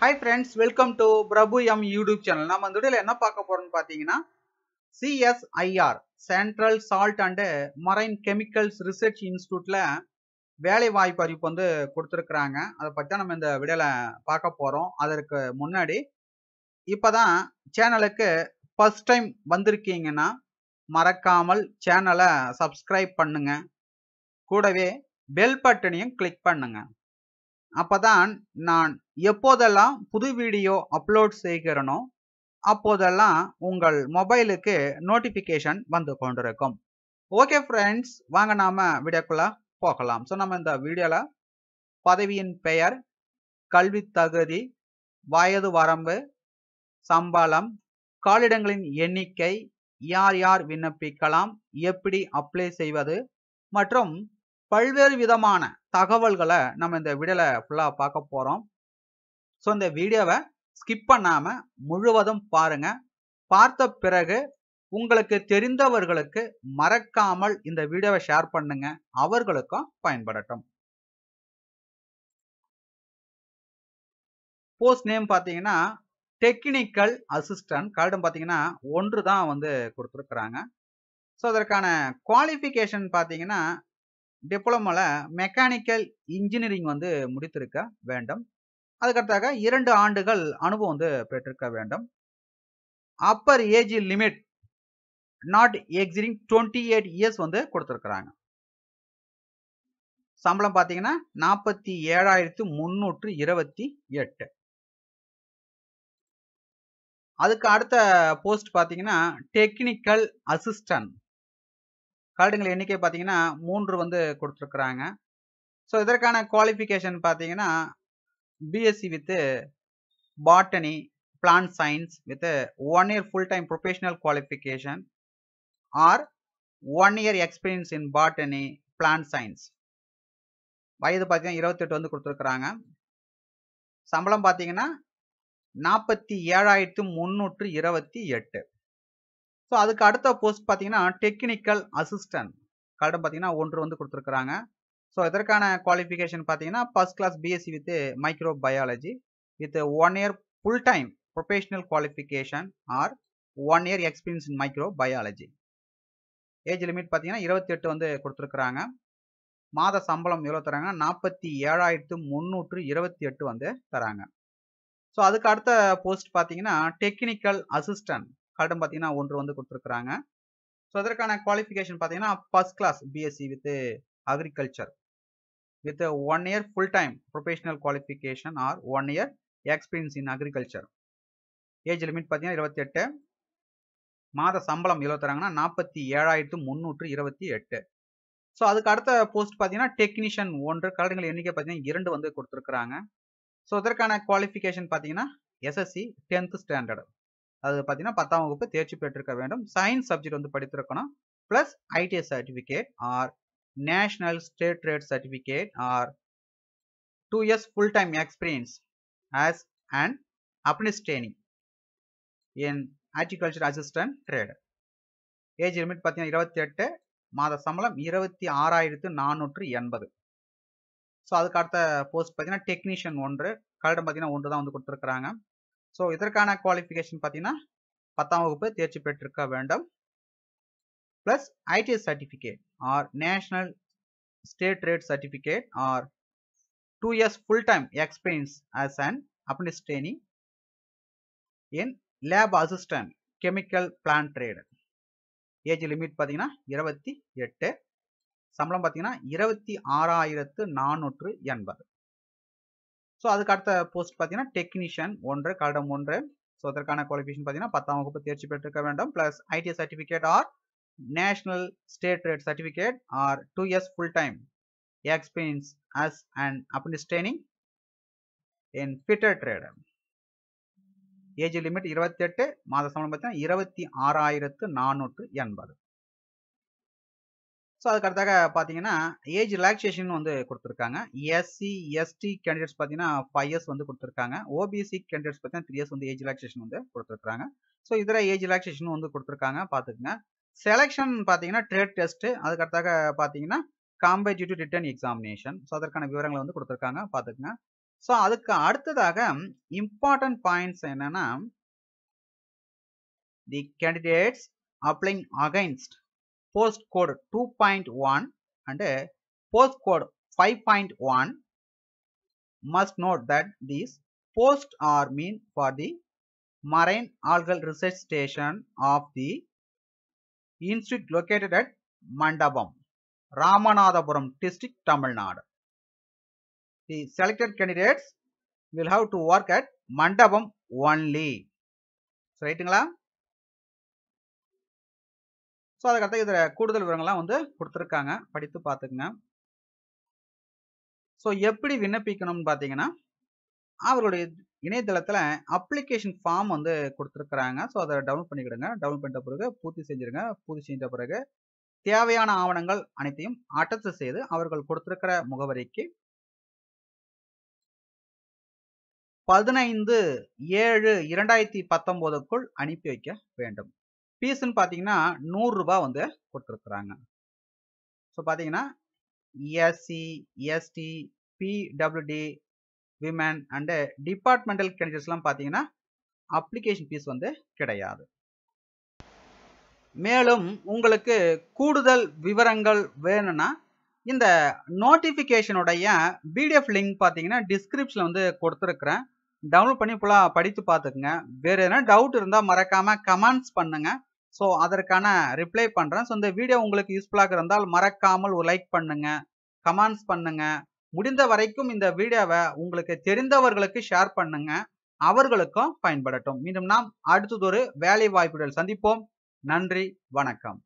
Hi friends welcome to Prabhu M YouTube channel நம்ம அந்த வீடியோவில் என்ன பார்க்க போறோம்னு பார்த்தீங்கன்னா CSIR central salt and marine chemicals research இன்ஸ்டியூட்டில் வேலை வாய்ப்பு அறிவிப்பு வந்து கொடுத்துருக்குறாங்க அதை பற்றி தான் நம்ம இந்த வீடியோவில் பார்க்க போகிறோம் அதற்கு முன்னாடி இப்போ தான் சேனலுக்கு ஃபஸ்ட் டைம் வந்திருக்கீங்கன்னா மறக்காமல் சேனலை சப்ஸ்கிரைப் பண்ணுங்க கூடவே பெல் பட்டனையும் கிளிக் பண்ணுங்கள் அப்பதான் நான் எப்போதெல்லாம் புது வீடியோ அப்லோட் செய்கிறனோ அப்போதெல்லாம் உங்கள் மொபைலுக்கு நோட்டிஃபிகேஷன் வந்து கொண்டிருக்கும் ஓகே ஃப்ரெண்ட்ஸ் வாங்க நாம வீடியோக்குள்ளே போகலாம் ஸோ நம்ம இந்த வீடியோவில் பதவியின் பெயர் கல்வி தகுதி வயது வரம்பு சம்பளம் காலிடங்களின் எண்ணிக்கை யார் யார் விண்ணப்பிக்கலாம் எப்படி அப்ளை செய்வது மற்றும் பல்வேறு விதமான தகவல்களை நம்ம இந்த வீடியோல ஃபுல்லாக பார்க்க போறோம் ஸோ இந்த வீடியோவை ஸ்கிப் பண்ணாம முழுவதும் பாருங்க பார்த்த பிறகு உங்களுக்கு தெரிந்தவர்களுக்கு மறக்காமல் இந்த வீடியோவை ஷேர் பண்ணுங்க அவர்களுக்கும் பயன்படட்டும் போஸ்ட் நேம் பார்த்தீங்கன்னா டெக்னிக்கல் அசிஸ்டன்ட் கார்டும் பார்த்தீங்கன்னா ஒன்று தான் வந்து கொடுத்துருக்குறாங்க ஸோ அதற்கான குவாலிஃபிகேஷன் பார்த்தீங்கன்னா டிப்ளமோவில் மெக்கானிக்கல் இன்ஜினியரிங் வந்து முடித்திருக்க வேண்டும் அதுக்கடுத்தாக இரண்டு ஆண்டுகள் அனுபவம் வந்து பெற்றிருக்க வேண்டும் upper age limit not exceeding twenty eight years வந்து கொடுத்துருக்குறாங்க சம்பளம் பார்த்தீங்கன்னா நாற்பத்தி ஏழாயிரத்து முந்நூற்று இருபத்தி எட்டு அதுக்கு அடுத்த போஸ்ட் பார்த்தீங்கன்னா டெக்னிக்கல் அசிஸ்டன்ட் கார்டுங்கள் எண்ணிக்கை பார்த்தீங்கன்னா மூன்று வந்து கொடுத்துருக்குறாங்க ஸோ இதற்கான குவாலிஃபிகேஷன் பார்த்தீங்கன்னா BSc with botany plant science with one year full time professional qualification or one year experience in botany plant science வயது பார்த்தீங்கன்னா இருபத்தெட்டு வந்து கொடுத்துருக்குறாங்க சம்பளம் பார்த்தீங்கன்னா நாற்பத்தி ஏழாயிரத்து முந்நூற்று இருபத்தி எட்டு ஸோ அதுக்கு அடுத்த போஸ்ட் பார்த்தீங்கன்னா டெக்னிக்கல் அசிஸ்டன்ட் கடன் பார்த்தீங்கன்னா ஒன்று வந்து கொடுத்துருக்குறாங்க ஸோ இதற்கான குவாலிஃபிகேஷன் பார்த்தீங்கன்னா first class BSc with microbiology with one year full time professional qualification or one year experience in microbiology age limit பார்த்தீங்கன்னா எட்டு வந்து கொடுத்துருக்குறாங்க மாத சம்பளம் எவ்வளோ தராங்கன்னா நாற்பத்தி ஏழாயிரத்து முந்நூற்று இருபத்தி எட்டு வந்து தராங்க ஸோ அதுக்கு அடுத்த போஸ்ட் பார்த்தீங்கன்னா டெக்னிக்கல் அசிஸ்டன்ட் கார்டும் பார்த்தீங்கன்னா ஒன்று வந்து கொடுத்துருக்குறாங்க ஸோ இதற்கான குவாலிஃபிகேஷன் பார்த்தீங்கன்னா first class BSc with agriculture with one year full time professional qualification or one year experience in agriculture age limit பார்த்தீங்கன்னா இருபத்தி எட்டு மாத சம்பளம் இருபத்தராங்கன்னா நாற்பத்தி ஏழாயிரத்து முந்நூற்று இருபத்தி எட்டு ஸோ அதுக்கு அடுத்த போஸ்ட் பார்த்தீங்கன்னா டெக்னீஷியன் ஒன்று கலடுகள் எண்ணிக்கை பார்த்தீங்கன்னா இரண்டு வந்து கொடுத்துருக்குறாங்க ஸோ இதற்கான குவாலிஃபிகேஷன் பார்த்தீங்கன்னா எஸ்எஸ்சி டென்த்து ஸ்டாண்டர்ட் அது பார்த்தீங்கன்னா பத்தாம் வகுப்பு தேர்ச்சி பெற்றிருக்க வேண்டும் சயின்ஸ் சப்ஜெக்ட் வந்து படித்திருக்கணும் plus ITS certificate or national state trade certificate or two years full time experience as and apprentice training in horticulture assistant trader age limit பார்த்தீங்கன்னா இருபத்தி எட்டு மாத சம்பளம் இருபத்தி ஆறாயிரத்து நானூற்று எண்பது ஸோ அதுக்கு அடுத்த போஸ்ட் பார்த்தீங்கன்னா டெக்னீஷியன் ஒன்று கலடம் பார்த்தீங்கன்னா ஒன்று தான் வந்து கொடுத்துருக்குறாங்க ஸோ இதற்கான குவாலிஃபிகேஷன் பார்த்தீங்கன்னா பத்தாம் வகுப்பு தேர்ச்சி பெற்றிருக்க வேண்டும் plus ITS certificate or national state trade certificate or two years full time experience as an apprentice training in lab assistant chemical plant trade age limit பார்த்தீங்கன்னா இருபத்தி எட்டு சம்பளம் பார்த்தீங்கன்னா இருபத்தி ஆறாயிரத்து நானூற்று எண்பது ஸோ அதுக்கு அடுத்த போஸ்ட் பார்த்தீங்கன்னா டெக்னீஷியன் ஒன்று கடம் ஒன்று ஸோ அதற்கான குவாலிஃபிகேஷன் பார்த்தீங்கன்னா பத்தாம் வகுப்பு தேர்ச்சி பெற்றிருக்க வேண்டும் plus IT certificate or national state trade certificate or two years full time experience as and apprentice training in fitter trade age limit இருபத்தெட்டு மாத சம்பளம் பார்த்தீங்கன்னா இருபத்தி ஆறாயிரத்து நானூற்று எண்பது ஸோ அதுக்கடுத்தாக பார்த்தீங்கன்னா ஏஜ் ரிலாக்ஸேஷன் வந்து கொடுத்துருக்காங்க எஸ்சி எஸ்டி கேண்டிடேட்ஸ் பார்த்தீங்கன்னா ஃபைவ் இயர்ஸ் வந்து கொடுத்துருக்காங்க ஓபிசி கேண்டிடேட்ஸ் பார்த்தீங்கன்னா த்ரீ இயர்ஸ் வந்து ஏஜ் ரிலாக்ஸேஷன் வந்து கொடுத்துருக்காங்க ஸோ இதில் ஏஜ் ரிலாக்ஸேஷன் வந்து கொடுத்துருக்காங்க பார்த்துக்குங்க செலெக்ஷன் பார்த்தீங்கன்னா ட்ரேட் டெஸ்ட்டு அதுக்கடுத்தாக பார்த்தீங்கன்னா காம்பேட்டிவ் ரிட்டர்ன் எக்ஸாமினேஷன் ஸோ அதற்கான விவரங்களை வந்து கொடுத்துருக்காங்க பார்த்துக்குங்க ஸோ அதுக்கு அடுத்ததாக இம்பார்ட்டன்ட் பாயிண்ட்ஸ் என்னென்னா the candidates applying against Postcode 2.1 and a postcode 5.1 must note that these posts are mean for the marine algal research station of the institute located at Mandabam, Ramanathapuram district, Tamil Nadu. The selected candidates will have to work at Mandabam only. So, ரைட்டுங்களா so அதை கற்று இதில் கூடுதல் விவரங்கள்லாம் வந்து கொடுத்துருக்காங்க படித்து பார்த்துக்குங்க so எப்படி விண்ணப்பிக்கணும்னு பார்த்தீங்கன்னா அவர்களுடைய இணையதளத்தில் அப்ளிகேஷன் ஃபார்ம் வந்து கொடுத்துருக்குறாங்க ஸோ அதை டவுன்லோட் பண்ணிக்கிடுங்க டவுன்லோட் பண்ணிட்ட பிறகு பூர்த்தி செஞ்சுருங்க பூர்த்தி செஞ்ச பிறகு தேவையான ஆவணங்கள் அனைத்தையும் அட்டச்சு செய்து அவர்கள் கொடுத்துருக்கிற முகவரிக்கு பதினைந்து ஏழு இரண்டாயிரத்தி பத்தொம்போதுக்குள் அனுப்பி வைக்க வேண்டும் பீஸ்ன்னு பார்த்தீங்கன்னா நூறுரூபா வந்து கொடுத்துருக்குறாங்க ஸோ பார்த்தீங்கன்னா SC ST PWD women and departmental கேண்டிடேட்ஸ்லாம் பார்த்தீங்கன்னா அப்ளிகேஷன் ஃபீஸ் வந்து கிடையாது மேலும் உங்களுக்கு கூடுதல் விவரங்கள் வேணும்னா இந்த நோட்டிஃபிகேஷனுடைய பிடிஎஃப் லிங்க் பார்த்தீங்கன்னா டிஸ்கிரிப்ஷனில் வந்து கொடுத்துருக்குறேன் டவுன்லோட் பண்ணி ஃபுல்லாக படித்து பார்த்துக்குங்க வேறு எதனா டவுட் இருந்தால் மறக்காமல் கமெண்ட்ஸ் பண்ணுங்கள் ஸோ அதற்கான ரிப்ளை பண்ணுறேன் ஸோ இந்த வீடியோ உங்களுக்கு யூஸ்ஃபுல்லாக இருந்தால் மறக்காமல் ஒரு லைக் பண்ணுங்கள் கமெண்ட்ஸ் பண்ணுங்கள் முடிந்த வரைக்கும் இந்த வீடியோவை உங்களுக்கு தெரிந்தவர்களுக்கு ஷேர் பண்ணுங்கள் அவர்களுக்கும் பயன்படட்டும் மீண்டும் நாம் அடுத்ததொரு வேலை வாய்ப்புகள் சந்திப்போம் நன்றி வணக்கம்